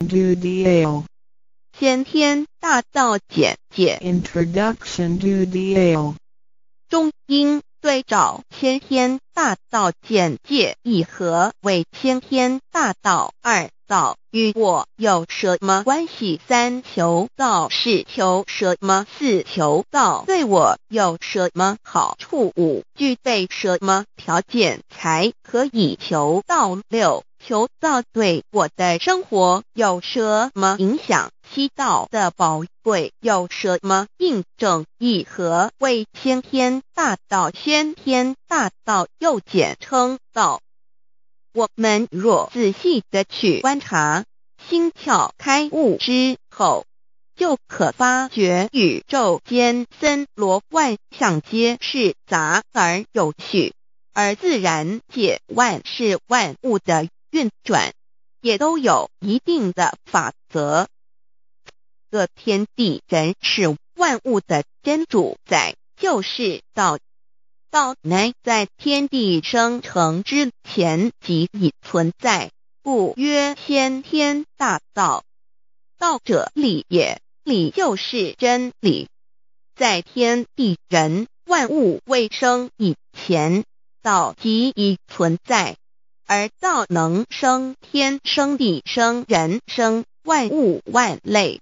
Do the L 先天大道简介。Introduction to the L 中英对照。先天大道简介：一和为先天大道？二道与我有什么关系？三求道是求什么？四求道对我有什么好处？五具备什么条件才可以求道？六求道对我的生活有什么影响？七道的宝贵有什么印证？一和为先天大道，先天大道又简称道。我们若仔细的去观察，心窍开悟之后，就可发觉宇宙间森罗万象皆是杂而有序，而自然界万事万物的。运转也都有一定的法则，各天地人是万物的真主宰就是道。道乃在天地生成之前即已存在，故曰先天大道。道者理也，理就是真理，在天地人万物未生以前，道即已存在。而道能生天，生地，生人，生万物万类。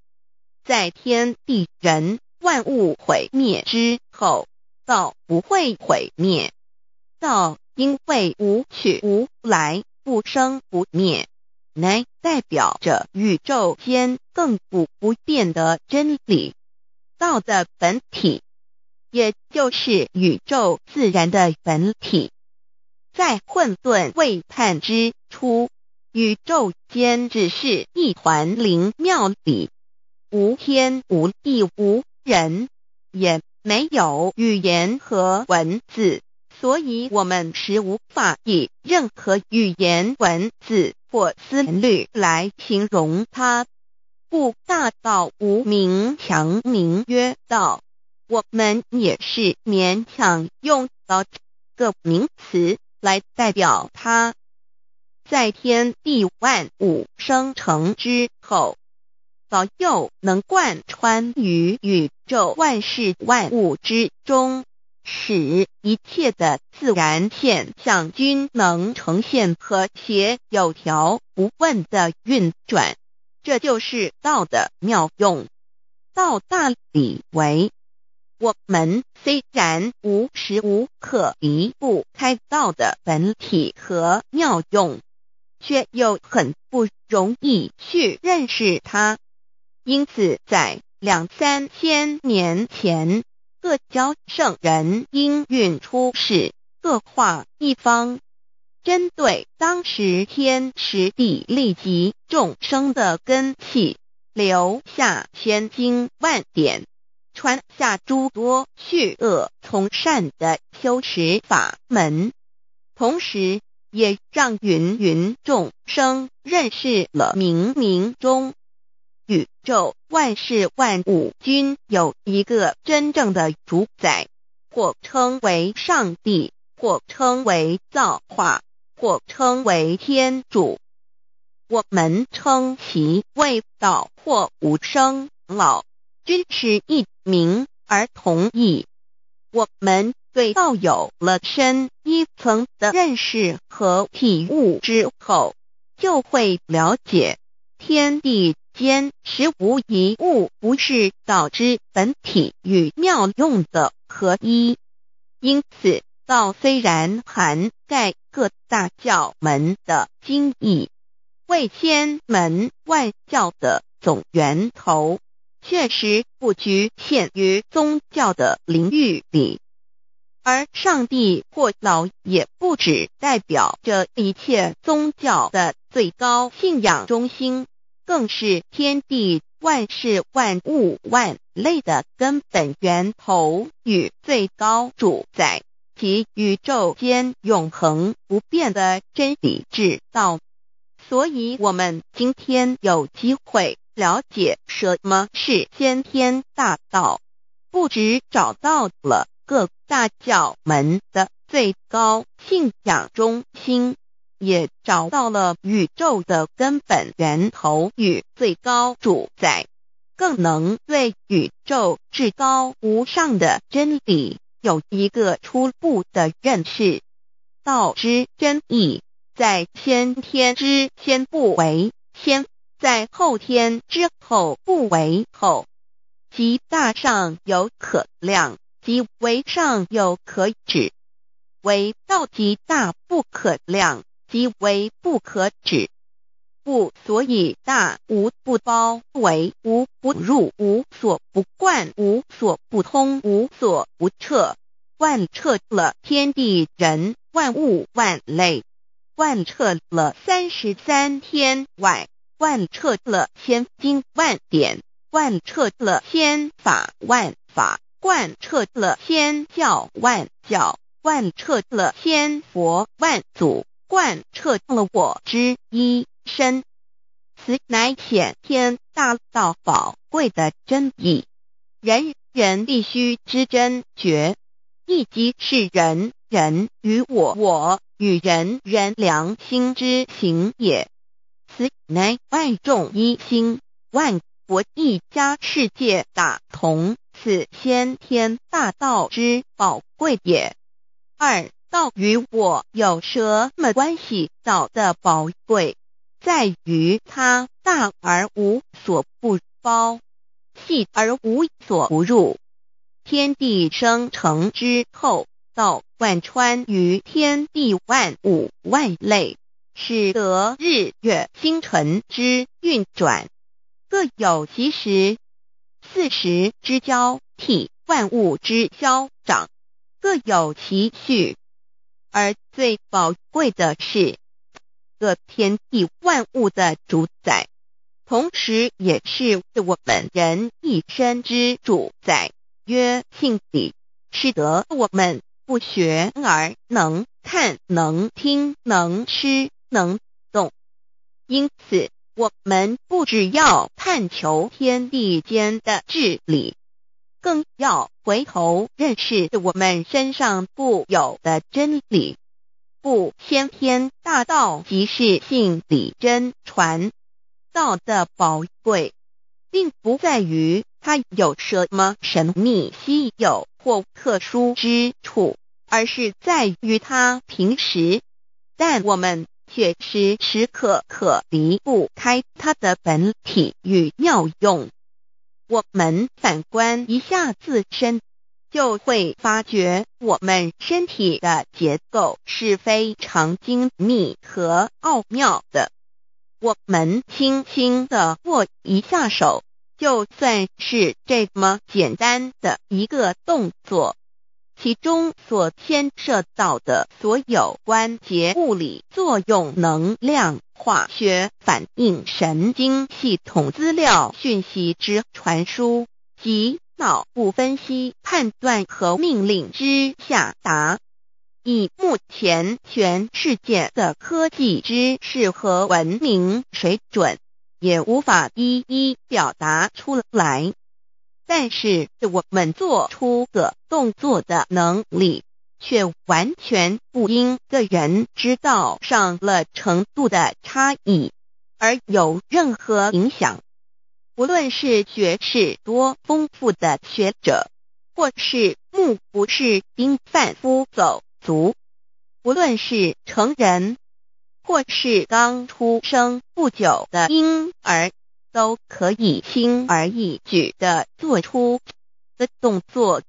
在天地人万物毁灭之后，道不会毁灭。道因为无去无来，不生不灭，乃代表着宇宙间亘古不变的真理。道的本体，也就是宇宙自然的本体。在混沌未判之初，宇宙间只是一团灵妙里，无天无地无人，也没有语言和文字，所以我们时无法以任何语言文字或思虑来形容它。故大道无名，强名曰道。我们也是勉强用这个名词。来代表它，在天地万物生成之后，道又能贯穿于宇宙万事万物之中，使一切的自然现象均能呈现和谐有条不紊的运转，这就是道的妙用。道大，理为。我们虽然无时无刻离不开道的本体和妙用，却又很不容易去认识它。因此，在两三千年前，各教圣人应运出世，各化一方，针对当时天时地利及众生的根气，留下千经万典。穿下诸多去恶从善的修持法门，同时也让芸芸众生认识了冥冥中宇宙万事万物均有一个真正的主宰，或称为上帝，或称为造化，或称为天主。我们称其为道或无生老，均是一。明而同意，我们对道有了深一层的认识和体悟之后，就会了解天地间实无一物不是道之本体与妙用的合一。因此，道虽然涵盖各大教门的经义，为天门万教的总源头。确实不局限于宗教的领域里，而上帝或老也不只代表着一切宗教的最高信仰中心，更是天地万事万物万类的根本源头与最高主宰其宇宙间永恒不变的真理之道。所以我们今天有机会。了解什么是先天大道，不止找到了各大教门的最高信仰中心，也找到了宇宙的根本源头与最高主宰，更能对宇宙至高无上的真理有一个初步的认识。道之真意，在先天之先不为先。在后天之后不为后，即大上有可量，即为上有可止，为道即大不可量，即为不可止。故所以大无不包，为无不入，无所不贯，无所不通，无所不彻。万彻了天地人万物万类，万彻了三十三天外。万彻了千经万典，万彻了千法万法，万彻了千教万教，万彻了千佛万祖，万彻了我之一身。此乃显天大道宝贵的真意，人人必须知真觉。亦即是人人与我我与人人良心之行也。此乃万众一心、万国一家世界大同，此先天大道之宝贵也。二道与我有什么关系？道的宝贵在于它大而无所不包，细而无所不入。天地生成之后，道贯穿于天地万物万类。使得日月星辰之运转各有其时，四时之交替，万物之消长各有其序。而最宝贵的是，各天地万物的主宰，同时也是我们人一生之主宰。曰性理是得我们不学而能看，能听，能吃。能动，因此我们不只要探求天地间的治理，更要回头认识我们身上固有的真理。不，先天大道即是性理真传道的宝贵，并不在于它有什么神秘、稀有或特殊之处，而是在于它平时。但我们。却时时刻可离不开它的本体与妙用。我们反观一下自身，就会发觉我们身体的结构是非常精密和奥妙的。我们轻轻的握一下手，就算是这么简单的一个动作。其中所牵涉到的所有关节、物理作用、能量、化学反应、神经系统、资料、讯息之传输及脑部分析、判断和命令之下达，以目前全世界的科技之适合文明水准，也无法一一表达出来。但是，我们做出的动作的能力却完全不因个人知道上了程度的差异而有任何影响。不论是学识多丰富的学者，或是目不是丁犯夫走卒，不论是成人，或是刚出生不久的婴儿。都可以轻而易举的做出的动作。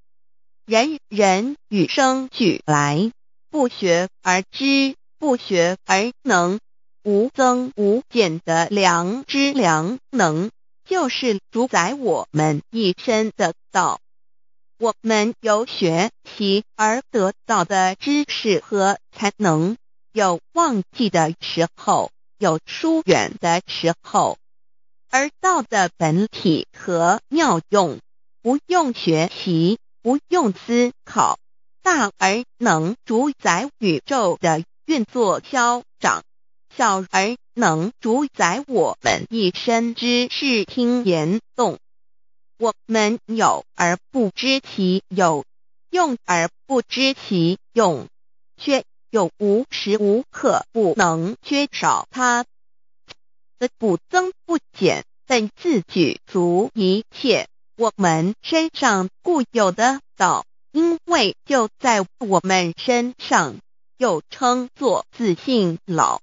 人人与生俱来，不学而知，不学而能，无增无减的良知良能，就是主宰我们一身的道。我们由学习而得到的知识和才能，有忘记的时候，有疏远的时候。而道的本体和妙用，不用学习，不用思考，大而能主宰宇宙的运作消长，小而能主宰我们一身之视听言动。我们有而不知其有，用而不知其用，却又无时无刻不能缺少它。的不增不减，本自具足一切我们身上固有的道，因为就在我们身上，又称作自信老。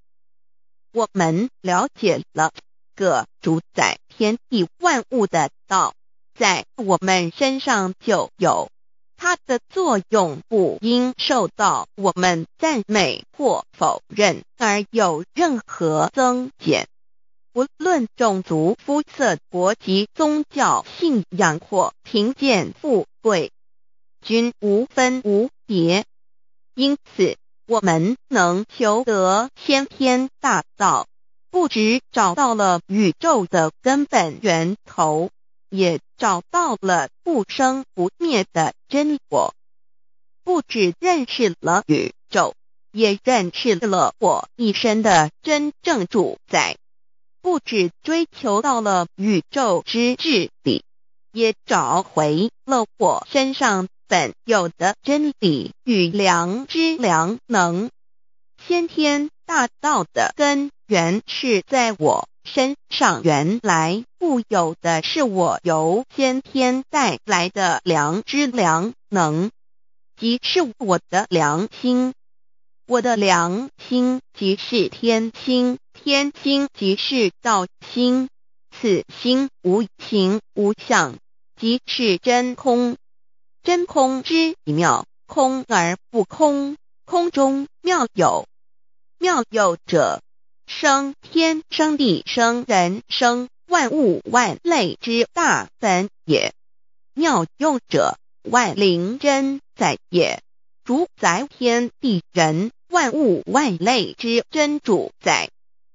我们了解了个主宰天地万物的道，在我们身上就有，它的作用不应受到我们赞美或否认而有任何增减。不论种族、肤色、国籍、宗教、信仰或贫贱富贵，均无分无别。因此，我们能求得先天大道，不只找到了宇宙的根本源头，也找到了不生不灭的真我；不只认识了宇宙，也认识了我一生的真正主宰。不只追求到了宇宙之至理，也找回了我身上本有的真理与良知良能。先天大道的根源是在我身上，原来固有的是我由先天带来的良知良能，即是我的良心。我的良心即是天心，天心即是道心。此心无形无相，即是真空。真空之妙，空而不空，空中妙有。妙有者，生天生地生人，生万物万类之大本也。妙有者，万灵真在也。主宰天地人万物万类之真主宰，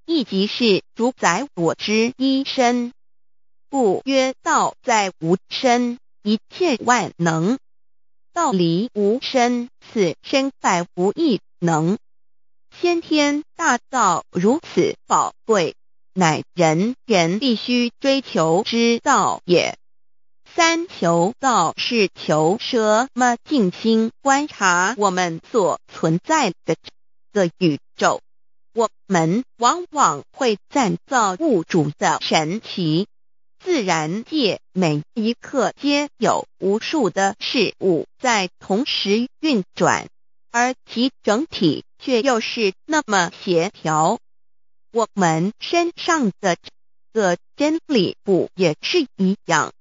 亦即是主宰我之一身。故曰，道在无身，一切万能。道离无身，此身在无一能。先天大道如此宝贵，乃人人必须追求之道也。三求道是求什么？静心观察我们所存在的个宇宙，我们往往会赞造物主的神奇。自然界每一刻皆有无数的事物在同时运转，而其整体却又是那么协调。我们身上的这个真理不也是一样？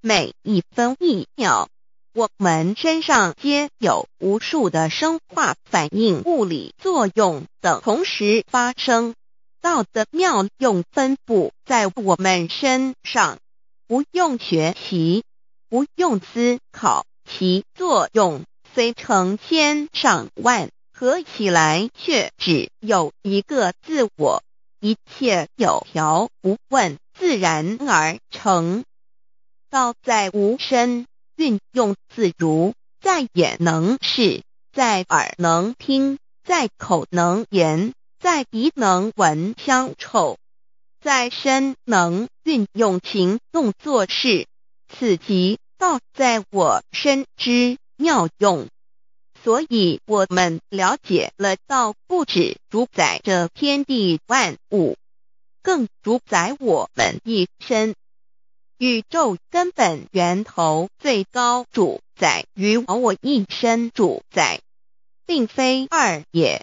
每一分一秒，我们身上皆有无数的生化反应、物理作用等同时发生，道的妙用分布在我们身上，不用学习，不用思考，其作用虽成千上万，合起来却只有一个自我，一切有条不紊，自然而成。道在无身，运用自如，在眼能视，在耳能听，在口能言，在鼻能闻香臭，在身能运用情动做事。此即道在我身之妙用。所以，我们了解了道，不止主宰着天地万物，更主宰我们一身。宇宙根本源头最高主宰于我我一身主宰，并非二也。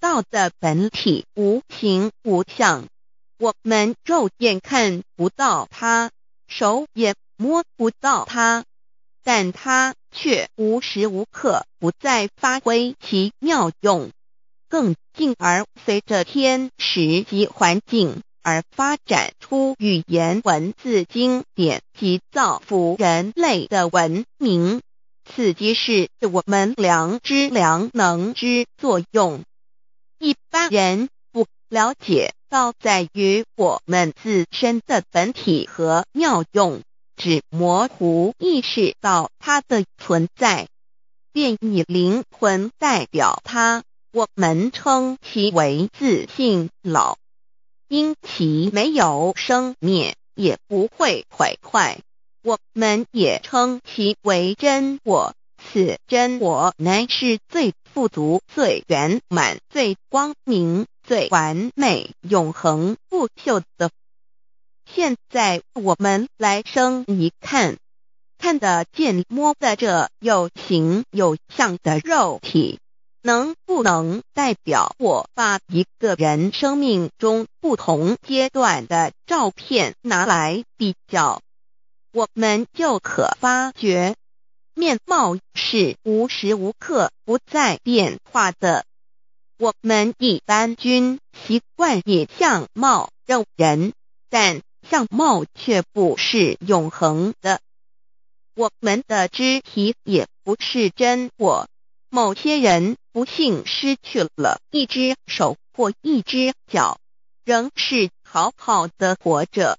道的本体无形无相，我们肉眼看不到它，手也摸不到它，但它却无时无刻不在发挥其妙用，更进而随着天时及环境。而发展出语言、文字、经典及造福人类的文明。此即是我们良知良能之作用。一般人不了解道在于我们自身的本体和妙用，只模糊意识到它的存在。变异灵魂代表它，我们称其为自信老。因其没有生灭，也不会毁坏，我们也称其为真我。此真我乃是最富足、最圆满、最光明、最完美、永恒不朽的。现在我们来生一看，看得见、摸得着，有形有相的肉体。能不能代表我把一个人生命中不同阶段的照片拿来比较，我们就可发觉面貌是无时无刻不在变化的。我们一般均习惯以相貌认人，但相貌却不是永恒的。我们的肢体也不是真我。某些人不幸失去了一只手或一只脚，仍是好好的活着。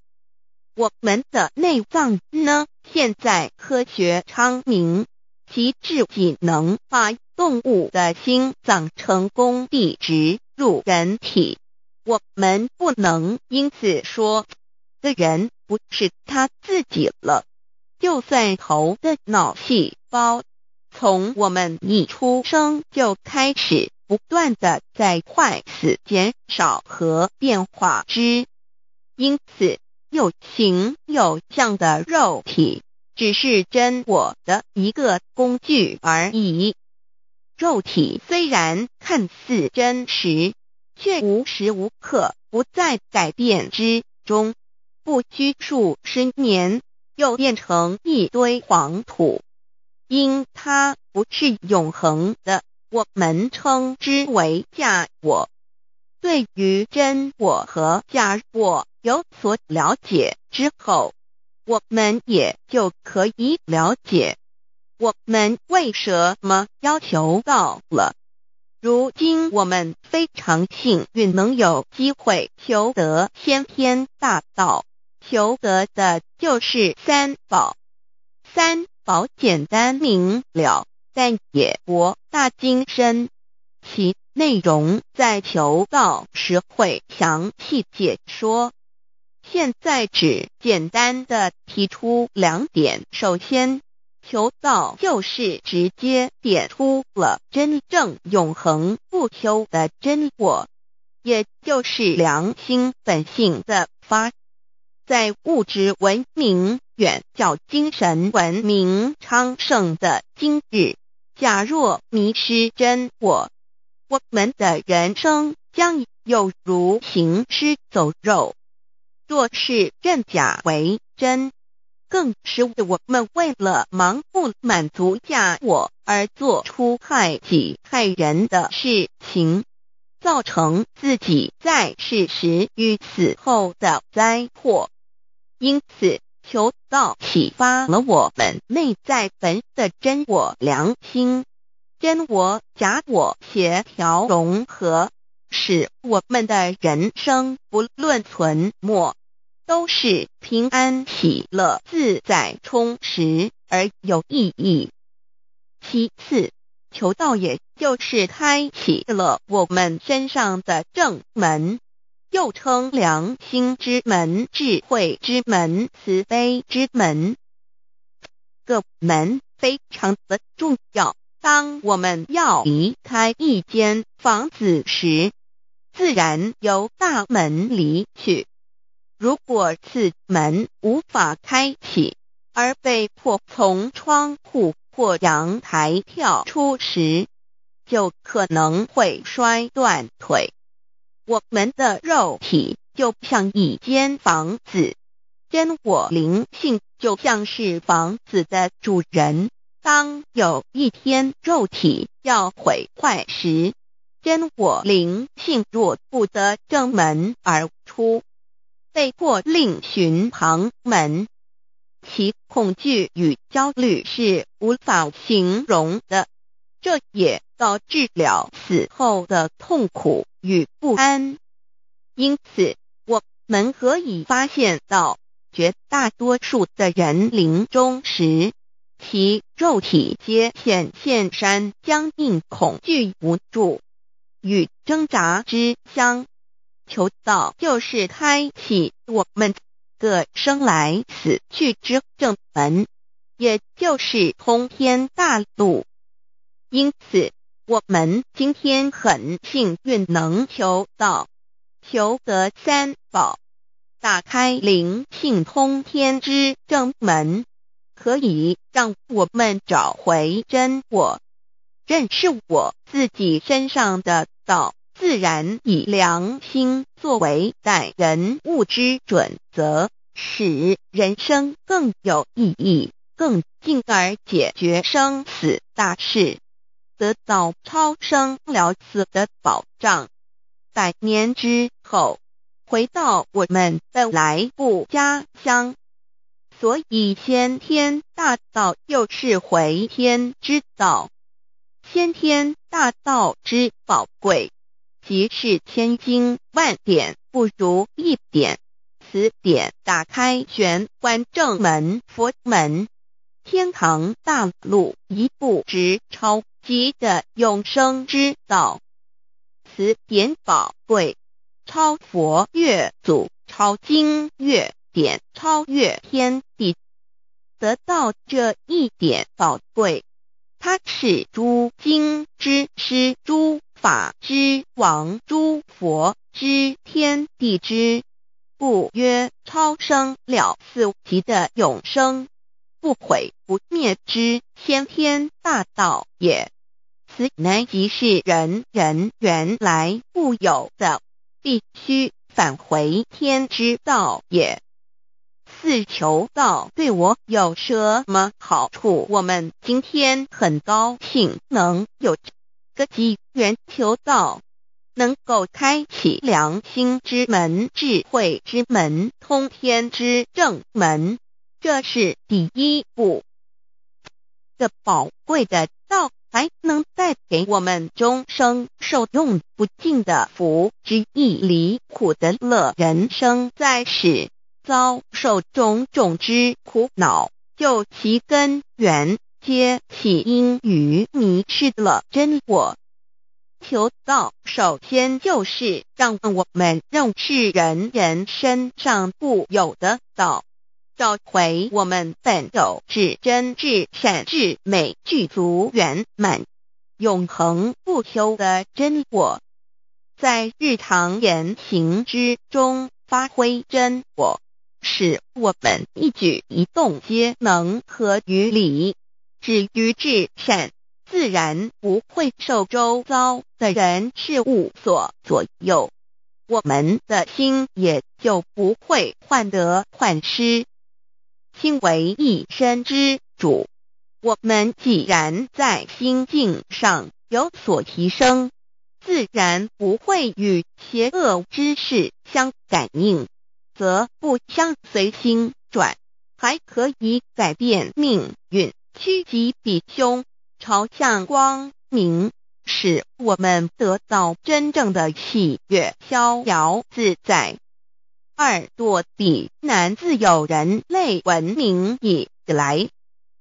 我们的内脏呢？现在科学昌明，极至仅能把动物的心脏成功地植入人体。我们不能因此说，的人不是他自己了。就算猴的脑细胞。从我们一出生就开始不断的在快速减少和变化之，因此有形有相的肉体只是真我的一个工具而已。肉体虽然看似真实，却无时无刻不在改变之中，不拘束十年，又变成一堆黄土。因它不是永恒的，我们称之为假我。对于真我和假我有所了解之后，我们也就可以了解我们为什么要求到了。如今我们非常幸运，能有机会求得先天大道，求得的就是三宝。三。保简单明了，但也博大精深。其内容在求道时会详细解说。现在只简单的提出两点：首先，求道就是直接点出了真正永恒不朽的真我，也就是良心本性的发。在物质文明。远较精神文明昌盛的今日，假若迷失真我，我们的人生将有如行尸走肉；若是认假为真，更是我们为了盲目满足假我而做出害己害人的事情，造成自己在世时与死后的灾祸。因此。求道启发了我们内在本的真我良心，真我假我协调融合，使我们的人生不论存没，都是平安喜乐、自在充实而有意义。其次，求道也就是开启了我们身上的正门。又称良心之门、智慧之门、慈悲之门，各门非常的重要。当我们要离开一间房子时，自然由大门离去。如果此门无法开启，而被迫从窗户或阳台跳出时，就可能会摔断腿。我们的肉体就像一间房子，真我灵性就像是房子的主人。当有一天肉体要毁坏时，真我灵性若不得正门而出，被迫另寻旁门，其恐惧与焦虑是无法形容的。这也导致了死后的痛苦与不安，因此我们可以发现到，绝大多数的人临终时，其肉体皆显现山僵硬、恐惧、无助与挣扎之相。求道就是开启我们的生来死去之正门，也就是通天大路。因此，我们今天很幸运能求到求得三宝，打开灵性通天之正门，可以让我们找回真我，认识我自己身上的道。自然以良心作为待人物之准则，使人生更有意义，更进而解决生死大事。得早超生了死的保障，百年之后回到我们本来故家乡，所以先天大道又是回天之道，先天大道之宝贵，即是千经万典不如一点，此点打开玄关正门佛门，天堂大路一步直超。即的永生之道，此点宝贵，超佛越祖，超经越典，超越天地，得到这一点宝贵，他是诸经之师，诸法之王，诸佛之天地之，故曰超生了无极的永生，不毁不灭之先天大道也。此乃即是人人原来固有的，必须返回天之道也。四球道对我有什么好处？我们今天很高兴能有个机缘求道，能够开启良心之门、智慧之门、通天之正门，这是第一步的宝贵的道。还能带给我们终生受用不尽的福之义离苦的乐人生在世，遭受种种之苦恼，就其根源，皆起因于迷失了真我。求道，首先就是让我们认识人人身上固有的道。找回我们本有至真、至善、至美、具足圆满、永恒不休的真我，在日常言行之中发挥真我，使我们一举一动皆能合于理、止于至善，自然不会受周遭的人事物所左右，我们的心也就不会患得患失。心为一身之主，我们既然在心境上有所提升，自然不会与邪恶之事相感应，则不相随心转，还可以改变命运，趋吉避凶，朝向光明，使我们得到真正的喜悦，逍遥自在。二堕地，南自有人类文明以来，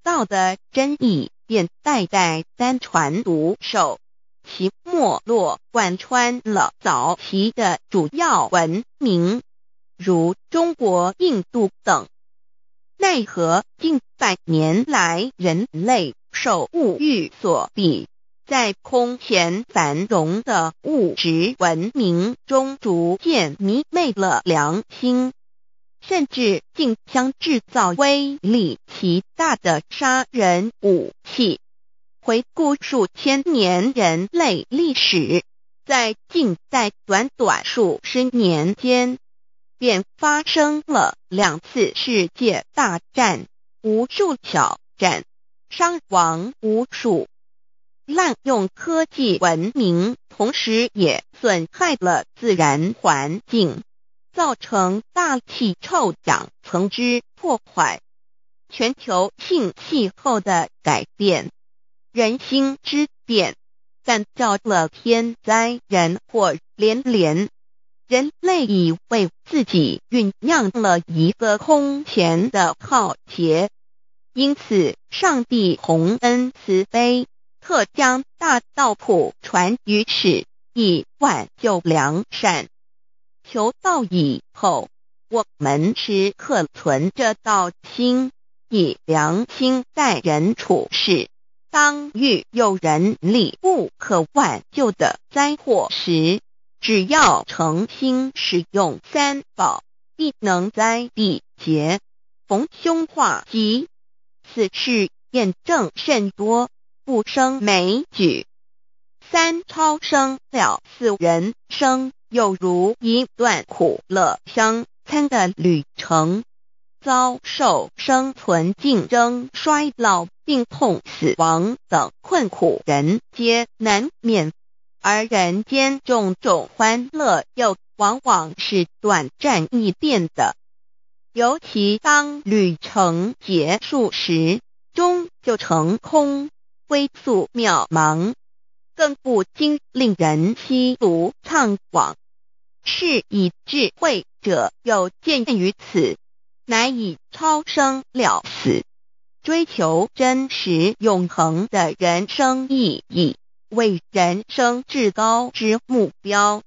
道德真意便代代单传独守，其没落贯穿了早期的主要文明，如中国、印度等。奈何近百年来，人类受物欲所逼在空前繁荣的物质文明中，逐渐迷昧了良心，甚至竟将制造威力极大的杀人武器。回顾数千年人类历史，在近在短短数十年间，便发生了两次世界大战，无数挑战，伤亡无数。滥用科技文明，同时也损害了自然环境，造成大气臭氧层之破坏、全球性气候的改变、人心之变，但造了天灾人祸连连。人类已为自己酝酿了一个空前的浩劫，因此上帝洪恩慈悲。特将大道普传于世，以挽救良善。求道以后，我们时刻存着道心，以良心待人处事。当遇有人力不可挽救的灾祸时，只要诚心使用三宝，必能灾必劫，逢凶化吉。此事验证甚多。不生美举，三超生了四人生，又如一段苦乐相参的旅程，遭受生存竞争、衰老、病痛、死亡等困苦，人皆难免。而人间种种欢乐，又往往是短暂易变的，尤其当旅程结束时，终就成空。归宿渺茫，更不禁令人凄苦怅惘。是以智慧者有见于此，乃以超生了死，追求真实永恒的人生意义为人生至高之目标。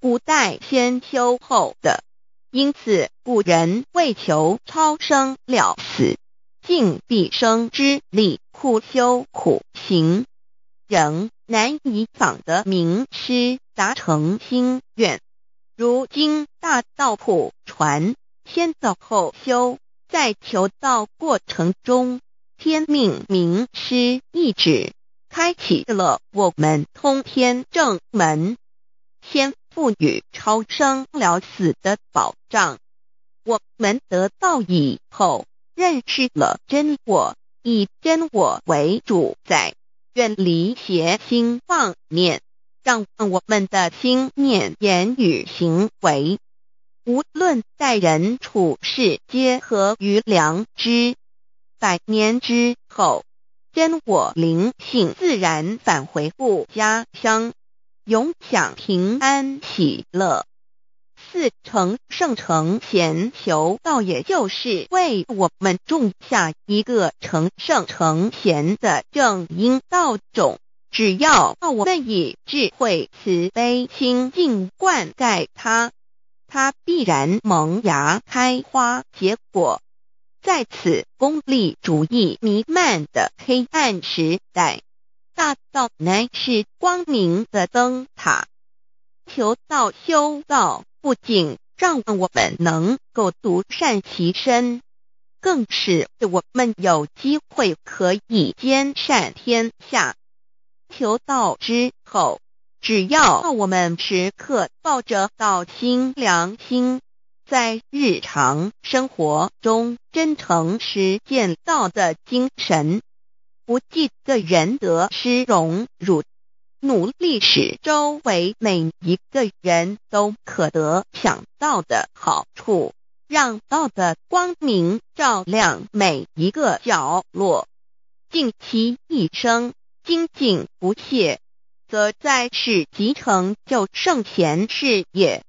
古代先修后的，因此古人为求超生了死，尽毕生之力。苦修苦行，仍难以访得名师达成心愿。如今大道普传，先走后修，在求道过程中，天命名师一指，开启了我们通天正门，先赋予超生了死的保障。我们得道以后，认识了真我。以真我为主宰，愿离邪心妄念，让我们的心念、言语、行为，无论待人处事，皆合于良知。百年之后，真我灵性自然返回故家乡，永享平安喜乐。自成圣成贤，求道，也就是为我们种下一个成圣成贤的正因道种。只要我们以智慧、慈悲、清净灌溉它，它必然萌芽、开花、结果。在此功利主义弥漫的黑暗时代，大道乃是光明的灯塔。求道、修道。不仅让我们能够独善其身，更是我们有机会可以兼善天下。求道之后，只要我们时刻抱着道心、良心，在日常生活中真诚实践道的精神，不计个人得失荣辱。努力使周围每一个人都可得想到的好处，让道的光明照亮每一个角落。尽其一生精进不懈，则在世集成就圣贤事也。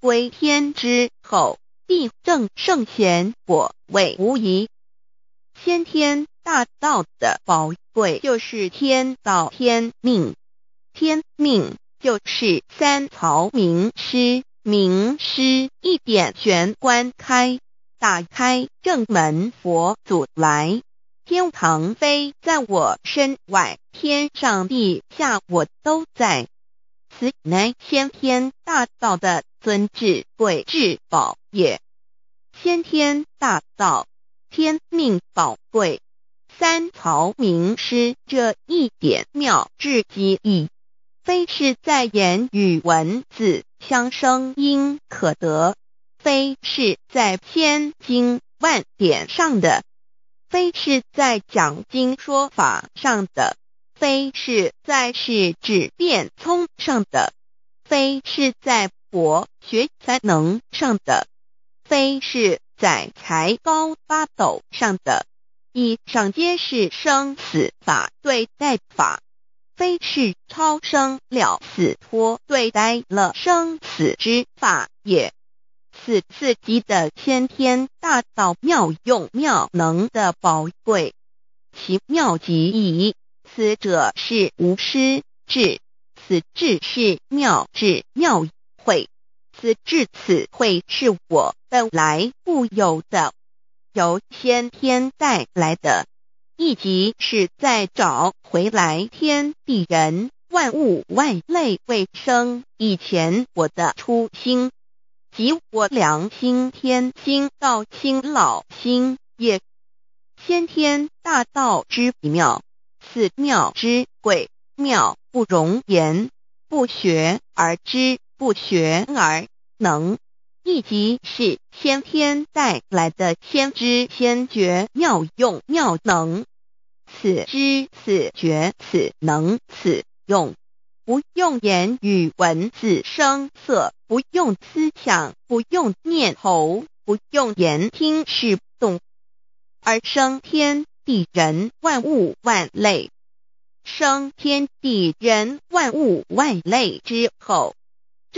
归天之后，必正圣贤果，位无疑。先天大道的宝贵，就是天道天命。天命就是三曹名师，名师一点玄关开，打开正门佛祖来，天堂飞在我身外，天上地下我都在。此乃先天大道的尊至贵至宝也，先天大道，天命宝贵。三曹名师这一点妙至极矣。非是在言语文字相生因可得，非是在千经万典上的，非是在讲经说法上的，非是在是指变聪上的，非是在博学才能上的，非是在才高八斗上的，以上皆是生死法对待法。非是超生了死脱对待了生死之法也。此次级的先天大道妙用妙能的宝贵，其妙极矣。此者是无师智，此智是妙智妙慧，此智此慧是我本来固有的，由先天带来的。一即是在找回来天地人万物万类未生以前我的初心即我良心天心道心老心也先天大道之妙此妙之贵妙不容言不学而知不学而能。秘籍是先天带来的先知先觉妙用妙能，此知此觉此能此用，不用言语文字声色，不用思想，不用念头，不用言听是懂，而生天地人万物万类，生天地人万物万类之后。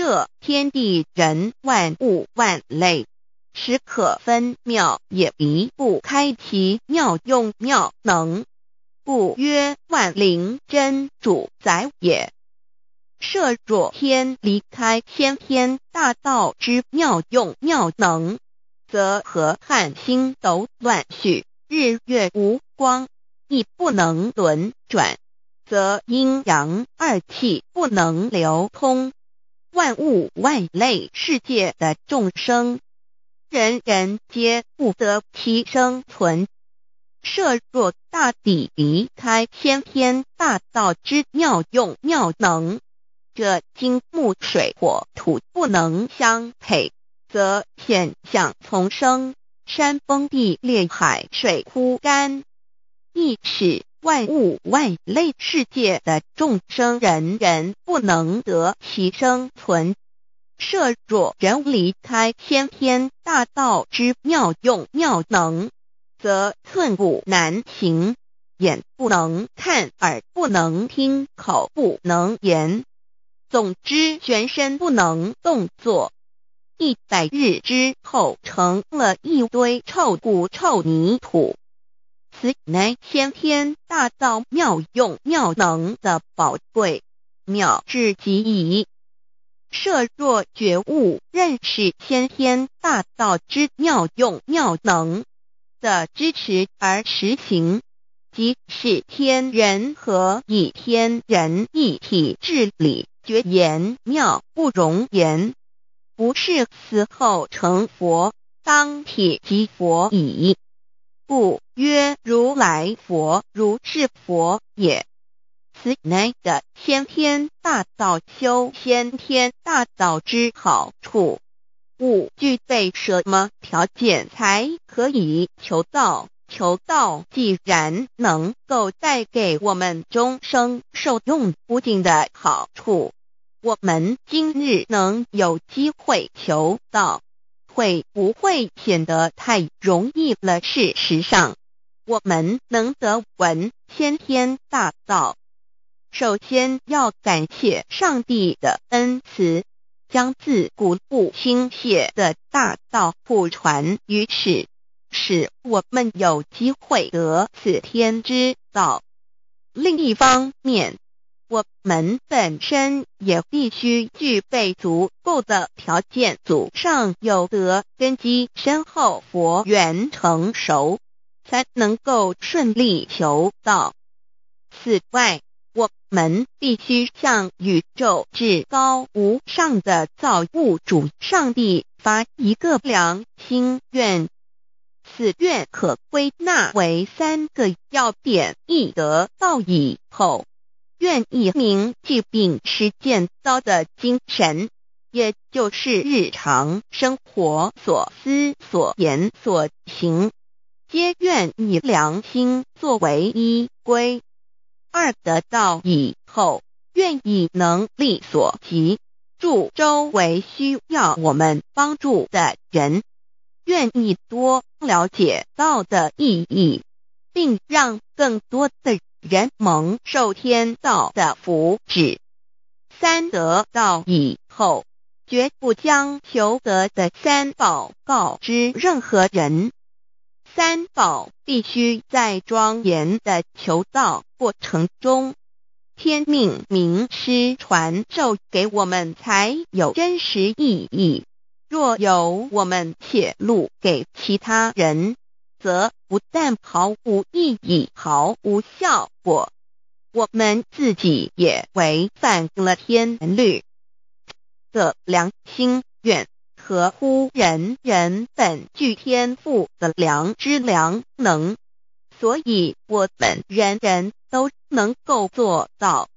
这天地人万物万类，实可分妙也。离不开其妙用妙能，故曰万灵真主宰也。设若天离开先天大道之妙用妙能，则河汉星斗乱序，日月无光，亦不能轮转，则阴阳二气不能流通。万物、万类、世界的众生，人人皆不得其生存。设若大抵离开先天大道之妙用妙能，这金木水火土不能相配，则险象丛生，山崩地裂，海水枯干，亦是。万物万类世界的众生，人人不能得其生存。设若人离开先天大道之妙用妙能，则寸步难行，眼不能看，耳不能听，口不能言，总之全身不能动作。一百日之后，成了一堆臭骨臭泥土。此乃先天大道妙用妙能的宝贵妙至极矣。设若觉悟认识先天大道之妙用妙能的支持而实行，即是天人合以天人一体治理，绝言妙不容言。不是死后成佛，当体即佛矣。故曰：如来佛，如是佛也。此乃的先天大道，修先天大道之好处。故具备什么条件，才可以求道？求道既然能够带给我们终生受用不尽的好处，我们今日能有机会求道。会不会显得太容易了？事实上，我们能得闻先天大道，首先要感谢上帝的恩赐，将自古不倾泻的大道普传于世，使我们有机会得此天之道。另一方面，我们本身也必须具备足够的条件，祖上有德根基深厚，佛缘成熟，才能够顺利求道。此外，我们必须向宇宙至高无上的造物主上帝发一个良心愿，此愿可归纳为三个要点：一、得道以后。愿意铭记并实践道的精神，也就是日常生活所思所言所行，皆愿以良心作为依归。二得道以后，愿意能力所及，助周围需要我们帮助的人；愿意多了解到道的意义，并让更多的。人蒙受天道的福祉，三得到以后，绝不将求得的三宝告知任何人。三宝必须在庄严的求道过程中，天命名师传授给我们才有真实意义。若有我们泄露给其他人，则。不但毫无意义、毫无效果，我们自己也违反了天律的良心愿，合乎人人本具天赋的良知良能，所以我们人人都能够做到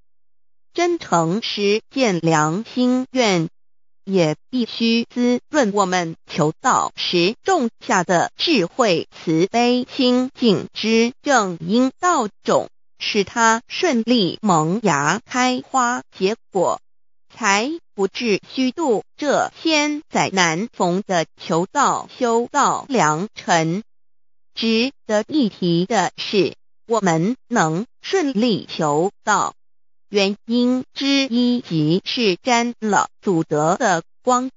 真诚实践良心愿。也必须滋润我们求道时种下的智慧、慈悲、清净之正因道种，使它顺利萌芽、开花、结果，才不至虚度这千载难逢的求道修道良辰。值得一提的是，我们能顺利求道。原因之一即是沾了祖德的光，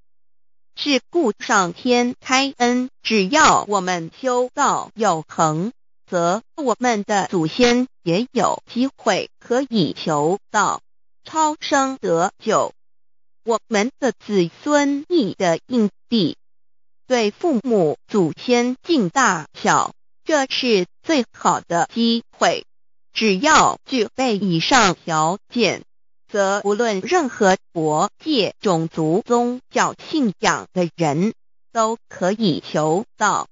是故上天开恩，只要我们修道有恒，则我们的祖先也有机会可以求道超生得救。我们的子孙亦的应地，对父母祖先敬大小，这是最好的机会。只要具备以上条件，则不论任何国界、种族、宗教、信仰的人，都可以求道。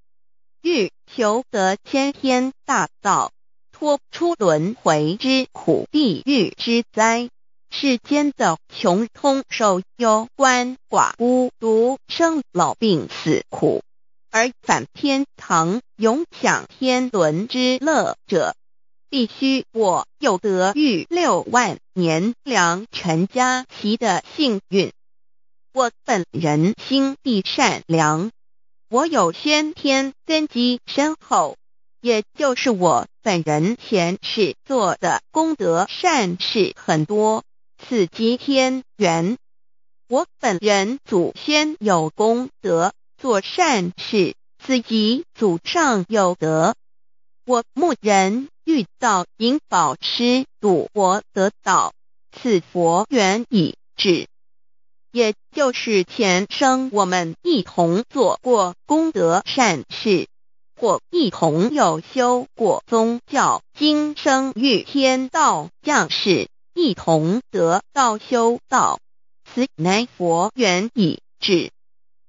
欲求得先天大道，脱出轮回之苦、地狱之灾。世间的穷通受忧、官、寡孤独、生老病死苦，而反天堂、永享天伦之乐者。必须我有得玉六万年粮全家齐的幸运，我本人心地善良，我有先天根基深厚，也就是我本人前世做的功德善事很多，此即天缘。我本人祖先有功德做善事，此即祖上有德。我牧人遇到引宝师，赌我得道，此佛缘已至，也就是前生我们一同做过功德善事，或一同有修过宗教，今生遇天道将士一同得道修道，此乃佛缘已至。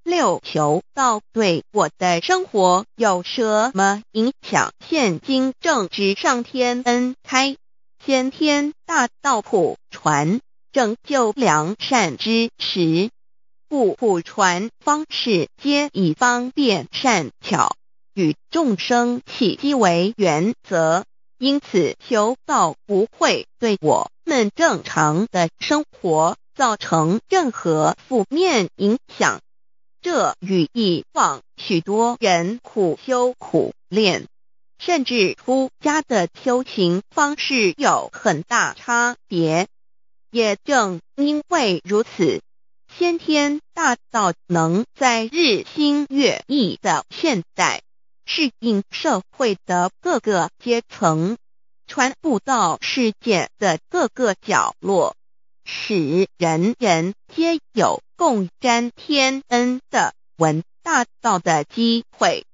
六求道对我的生活有什么影响？现今正值上天恩开先天大道普传，正救良善之时，故普传方式皆以方便善巧与众生契机为原则，因此求道不会对我们正常的生活造成任何负面影响。这与以往许多人苦修苦练，甚至出家的修行方式有很大差别。也正因为如此，先天大道能在日新月异的现代适应社会的各个阶层，传布到世界的各个角落。使人人皆有共沾天恩的文大道的机会。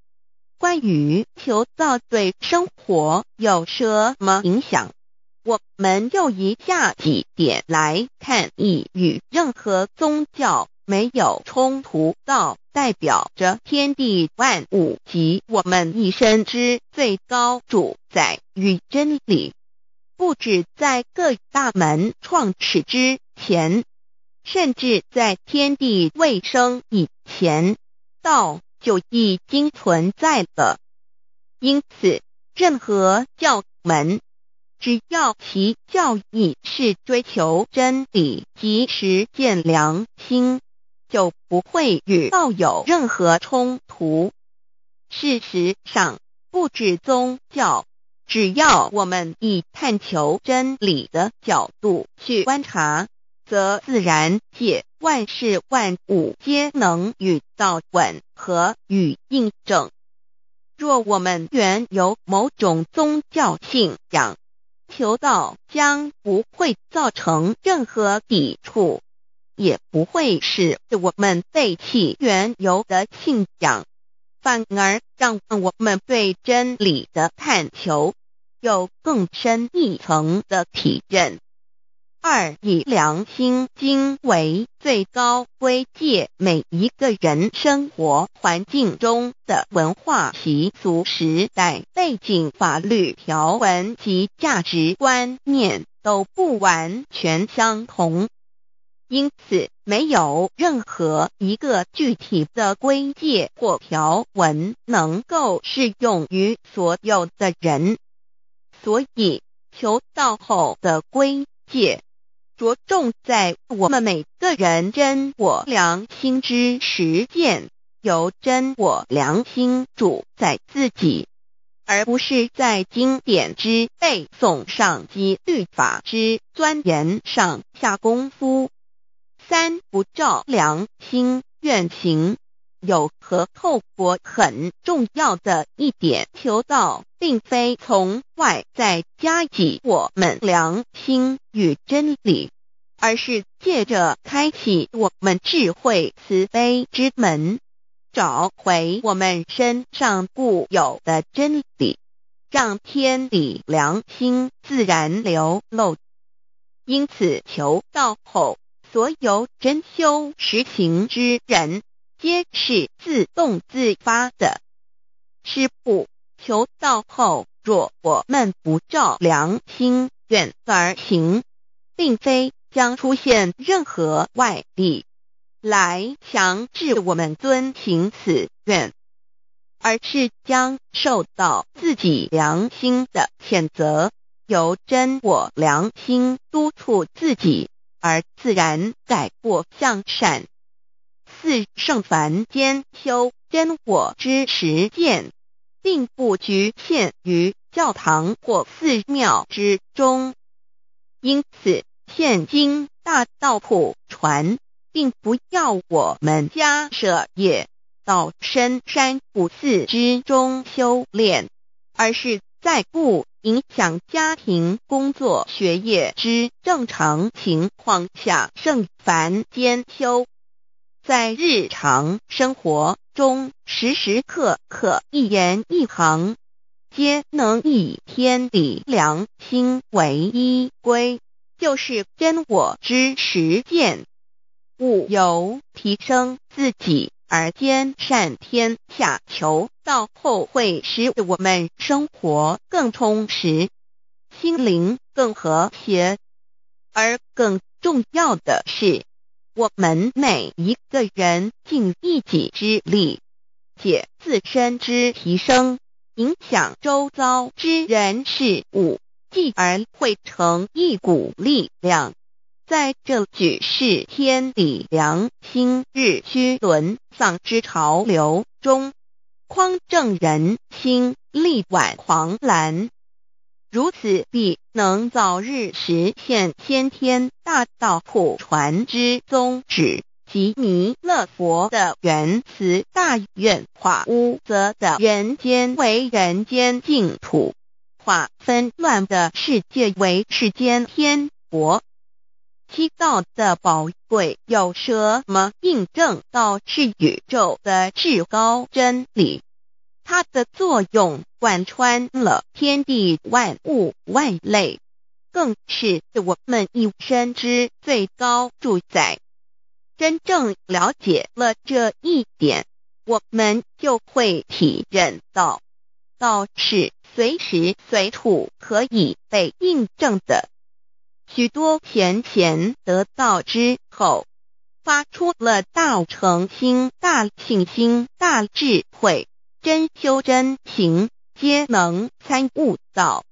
关于求道对生活有什么影响，我们就以下几点来看：一、与任何宗教没有冲突。道代表着天地万物及我们一生之最高主宰与真理。不止在各大门创始之前，甚至在天地未生以前，道就已经存在了。因此，任何教门，只要其教义是追求真理及实践良心，就不会与道有任何冲突。事实上，不止宗教。只要我们以探求真理的角度去观察，则自然界万事万物皆能与道吻合与印证。若我们原有某种宗教信仰，求道将不会造成任何抵触，也不会使我们背弃原有的信仰，反而让我们对真理的探求。有更深一层的体认。二，以良心经为最高规戒，每一个人生活环境中的文化习俗、时代背景、法律条文及价值观念都不完全相同，因此没有任何一个具体的规戒或条文能够适用于所有的人。所以，求道后的归戒，着重在我们每个人真我良心之实践，由真我良心主宰自己，而不是在经典之背诵上及律法之钻研上下功夫。三不照良心愿行。有何后果很重要的一点，求道并非从外在加给我们良心与真理，而是借着开启我们智慧慈悲之门，找回我们身上固有的真理，让天理良心自然流露。因此，求道后所有真修实行之人。皆是自动自发的。师父求道后，若我们不照良心愿而行，并非将出现任何外力来强制我们遵行此愿，而是将受到自己良心的谴责，由真我良心督促自己，而自然改过向善。四圣凡间修真火之实践，并不局限于教堂或寺庙之中。因此，现今大道普传，并不要我们家舍也到深山古寺之中修炼，而是在不影响家庭、工作、学业之正常情况下，圣凡间修。在日常生活中，时时刻刻，一言一行，皆能以天理良心为依归，就是真我之实践。五、由提升自己而兼善天下，求道后会使我们生活更充实，心灵更和谐。而更重要的是。我们每一个人尽一己之力，解自身之提升，影响周遭之人事物，继而汇成一股力量，在这举世天理良心日趋沦丧之潮流中，匡正人心，力挽狂澜，如此必能早日实现先天大道普传之宗旨，即弥勒佛的圆慈大愿化污泽的人间为人间净土，化纷乱的世界为世间天国。七道的宝贵有什么印证？道是宇宙的至高真理。它的作用贯穿了天地万物万类，更是我们一生之最高主宰。真正了解了这一点，我们就会体验到，道是随时随地可以被印证的。许多贤贤得道之后，发出了大成心、大信心、大智慧。真修真行，皆能参悟道。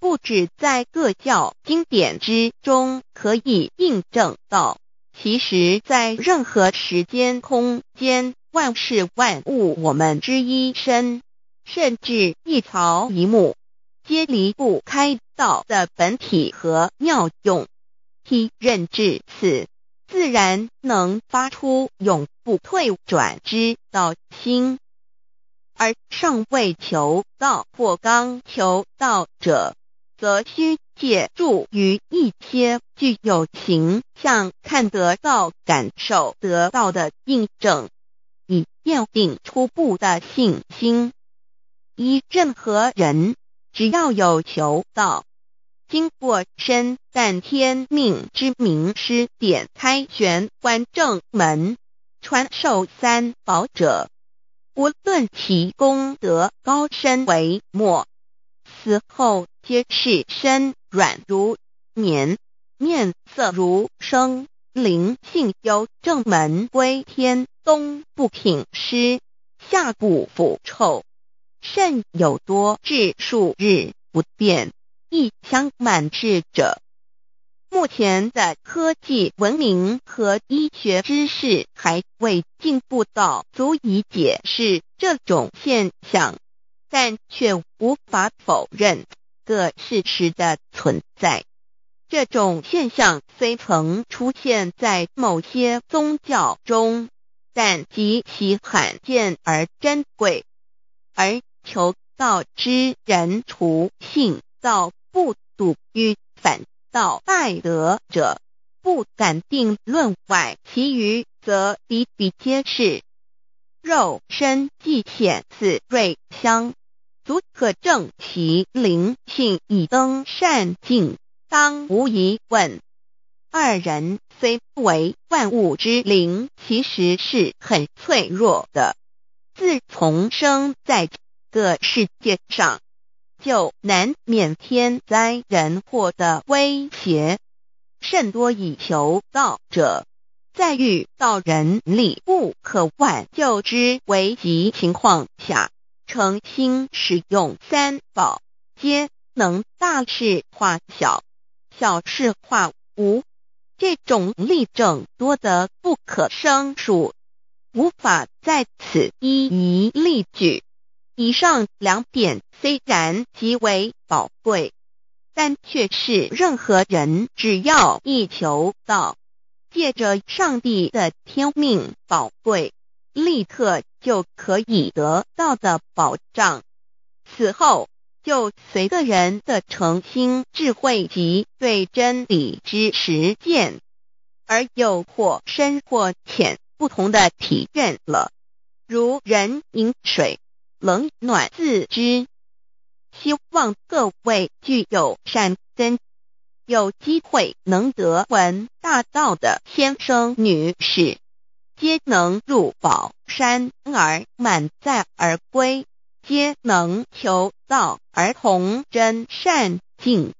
不止在各教经典之中可以印证道，其实在任何时间、空间、万事万物，我们之一身，甚至一草一木，皆离不开道的本体和妙用。体认至此，自然能发出永不退转之道心。而尚未求道或刚求道者，则需借助于一些具有形象、看得到、感受得到的印证，以验定初步的信心。一任何人只要有求道，经过身、但天命之名师点开玄关正门，传授三宝者。无论其功德高深为末，死后皆是身软如棉，面色如生，灵性由正门归天，冬不品尸，下不腐臭，肾有多至数日不变，一腔满志者。目前的科技文明和医学知识还未进步到足以解释这种现象，但却无法否认个事实的存在。这种现象虽曾出现在某些宗教中，但极其罕见而珍贵。而求道之人除信道不笃于反。道败德者，不敢定论外，其余则比比皆是。肉身既显此瑞香，足可证其灵性已登善境，当无疑问。二人虽为万物之灵，其实是很脆弱的。自从生在这个世界上。就难免天灾人祸的威胁，甚多以求道者，在遇道人力不可挽救之危急情况下，诚心使用三宝，皆能大事化小，小事化无。这种例证多得不可胜数，无法在此一一例举。以上两点虽然极为宝贵，但却是任何人只要一求到，借着上帝的天命宝贵，立刻就可以得到的保障。此后，就随着人的诚心、智慧及对真理之实践，而有或深或浅不同的体验了。如人饮水。冷暖自知，希望各位具有善根，有机会能得闻大道的先生女士，皆能入宝山而满载而归，皆能求道而同真善境。